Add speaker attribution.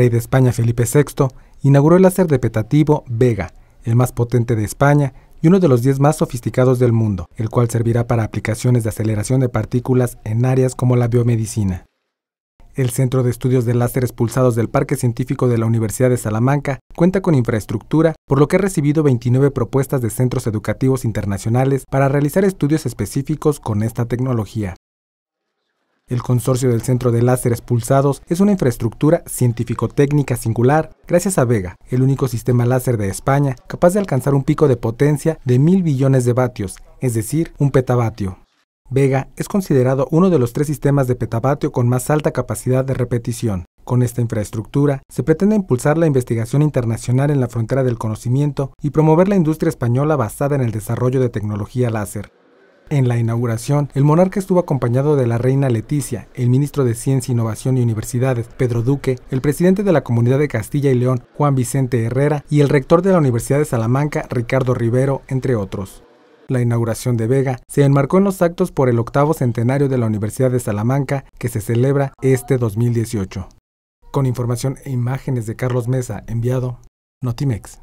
Speaker 1: rey de España Felipe VI inauguró el láser repetativo Vega, el más potente de España y uno de los 10 más sofisticados del mundo, el cual servirá para aplicaciones de aceleración de partículas en áreas como la biomedicina. El Centro de Estudios de Láseres expulsados del Parque Científico de la Universidad de Salamanca cuenta con infraestructura, por lo que ha recibido 29 propuestas de centros educativos internacionales para realizar estudios específicos con esta tecnología. El consorcio del Centro de Láseres Pulsados es una infraestructura científico-técnica singular, gracias a Vega, el único sistema láser de España capaz de alcanzar un pico de potencia de mil billones de vatios, es decir, un petavatio. Vega es considerado uno de los tres sistemas de petavatio con más alta capacidad de repetición. Con esta infraestructura se pretende impulsar la investigación internacional en la frontera del conocimiento y promover la industria española basada en el desarrollo de tecnología láser. En la inauguración, el monarca estuvo acompañado de la reina Leticia, el ministro de Ciencia, Innovación y Universidades, Pedro Duque, el presidente de la Comunidad de Castilla y León, Juan Vicente Herrera, y el rector de la Universidad de Salamanca, Ricardo Rivero, entre otros. La inauguración de Vega se enmarcó en los actos por el octavo centenario de la Universidad de Salamanca, que se celebra este 2018. Con información e imágenes de Carlos Mesa, enviado Notimex.